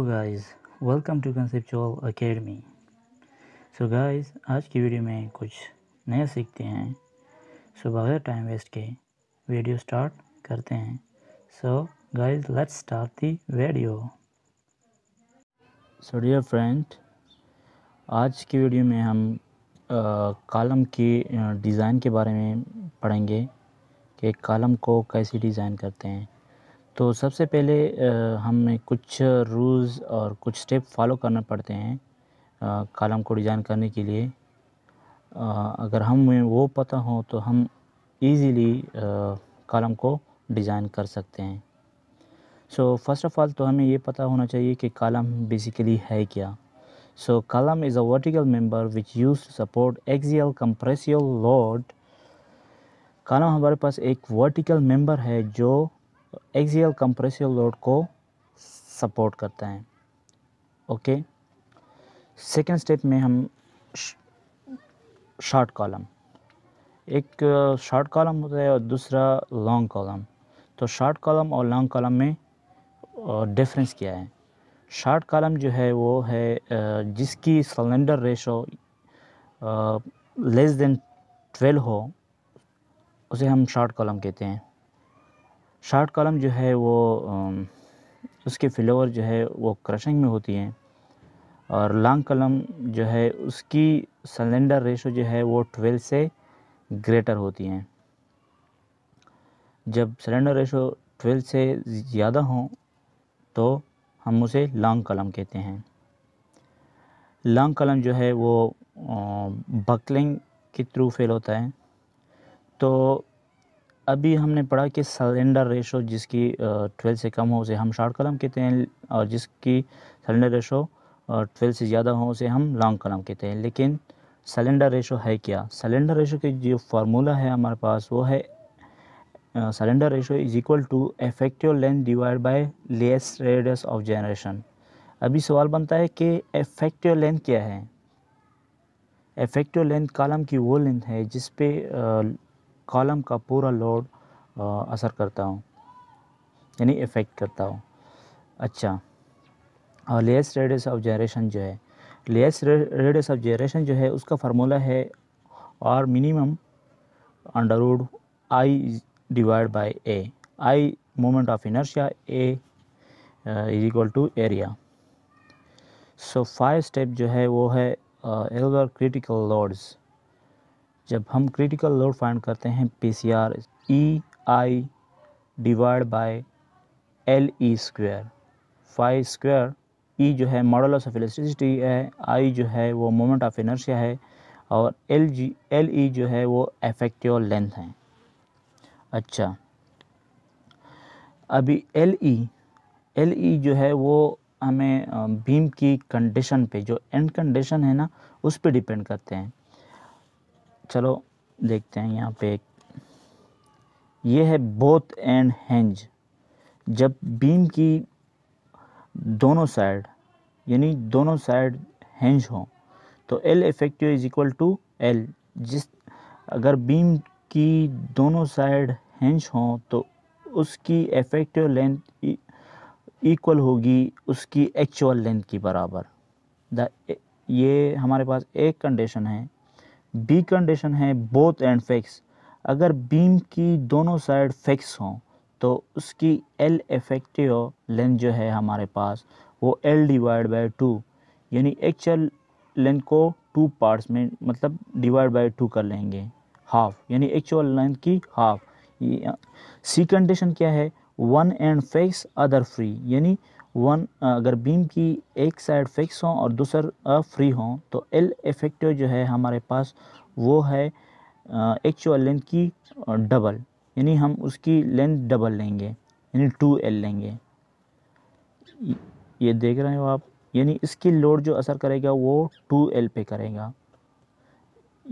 So guys welcome to Conceptual Academy so guys आज की video में कुछ नया सीखते हैं सो so, बगैर टाइम वेस्ट के वीडियो स्टार्ट करते हैं so guys let's start the video so dear friend आज की वीडियो में हम कॉलम की डिज़ाइन के बारे में पढ़ेंगे कि कॉलम को कैसे डिज़ाइन करते हैं तो सबसे पहले हमें कुछ रूल्स और कुछ स्टेप फॉलो करना पड़ते हैं कॉलम को डिज़ाइन करने के लिए अगर हमें वो पता हो तो हम इजीली कॉलम को डिज़ाइन कर सकते हैं सो फर्स्ट ऑफ़ ऑल तो हमें ये पता होना चाहिए कि कॉलम बेसिकली है क्या so column is a vertical member which use to support axial compressive load. Column हमारे पास एक वर्टिकल मेंबर है जो एक्सियल कंप्रेसिव लोड को सपोर्ट करता है ओके सेकेंड स्टेप में हम शॉर्ट कॉलम एक शॉर्ट uh, कॉलम होता है और दूसरा लॉन्ग कॉलम तो शॉर्ट कॉलम और लॉन्ग कॉलम में डिफरेंस uh, क्या है शॉर्ट कॉलम जो है वो है uh, जिसकी slender ratio less than twelve हो उसे हम शॉर्ट कॉलम कहते हैं शार्ट कॉलम जो है वो उसके फ्लोवर जो है वो क्रशिंग में होती हैं और लॉन्ग कलम जो है उसकी सिलेंडर रेशो जो है वो ट्वेल्व से ग्रेटर होती हैं जब सिलेंडर रेशो ट्वेल्व से ज़्यादा हो तो हम उसे लॉन्ग कलम कहते हैं लॉन्ग कलम जो है वो बकलिंग के थ्रू फेल होता है तो अभी हमने पढ़ा कि सिलेंडर रेशो जिसकी ट्वेल्व से कम हो उसे हम शॉर्ट कलम कहते हैं और जिसकी सिलेंडर रेशो ट्वेल्व से ज़्यादा हो उसे हम लॉन्ग कलम कहते हैं लेकिन सिलेंडर रेशो है क्या सिलेंडर रेशो की जो फार्मूला है हमारे पास वो है slender ratio is equal to effective length divide by least radius of gyration अभी सवाल बनता है कि एफेक्टिव लेंथ क्या है एफेक्टिव लेंथ कॉलम की वो लेंथ है जिस पे कॉलम का पूरा लोड असर करता हूँ यानी इफ़ेक्ट करता हूँ अच्छा और लेस रेडियस ऑफ जनरेशन जो है लेस रेडियस ऑफ जनरेशन जो है उसका फार्मूला है और minimum under root I divide by A I moment of inertia A is equal to area so five step जो है वो है एल्वर क्रिटिकल लोड्स जब हम क्रिटिकल लोड फाइंड करते हैं P C R E I divide by L E square pi square E जो है मॉडल ऑफ इलेक्ट्रिसिटी है आई जो है वो मोमेंट ऑफ इनर्शिया है और एल जी एल ई जो है वो एफेक्टिव लेंथ है अच्छा अभी एल ई एल ई जो है वो हमें बीम की कंडीशन पे जो एंड कंडीशन है ना उस पर डिपेंड करते हैं चलो देखते हैं यहाँ पे ये है बोथ एंड हैंज जब बीम की दोनों साइड यानी दोनों साइड हेंज हो तो L effective is equal to L जिस अगर बीम की दोनों साइड हैंज हो तो उसकी इफेक्टिव लेंथ इक्वल होगी उसकी एक्चुअल लेंथ की बराबर द ये हमारे पास एक कंडीशन है बी कंडीशन है बोथ एंड फिक्स अगर बीम की दोनों साइड फिक्स हों तो उसकी एल इफेक्टिव लेंथ जो है हमारे पास वो एल डिवाइड बाय टू यानी एक्चुअल लेंथ को टू पार्ट्स में मतलब डिवाइड बाय टू कर लेंगे हाफ यानी एक्चुअल लेंथ की हाफ सी कंडीशन क्या है one end fix other free यानी वन अगर बीम की एक साइड फिक्स हों और दूसरा फ्री हो तो एल इफेक्टिव जो है हमारे पास वो है एक्चुअल लेंथ की डबल यानी हम उसकी लेंथ डबल लेंगे यानी टू एल लेंगे ये देख रहे हो आप यानी इसकी लोड जो असर करेगा वो टू एल पे करेगा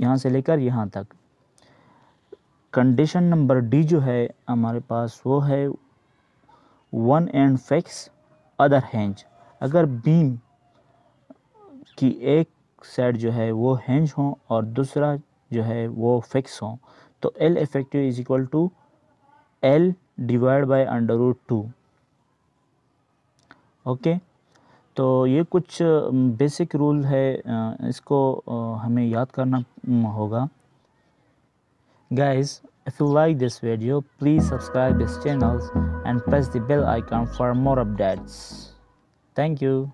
यहाँ से लेकर यहाँ तक कंडीशन नंबर डी जो है हमारे पास वो है one end fix other hinge अगर बीम की एक साइड जो है वो हैंज हो और दूसरा जो है वो फिक्स हो तो L effective is equal to L divide by under root two okay तो ये कुछ बेसिक रूल है इसको हमें याद करना होगा guys If you like this video, please subscribe this channel and press the bell icon for more updates. Thank you.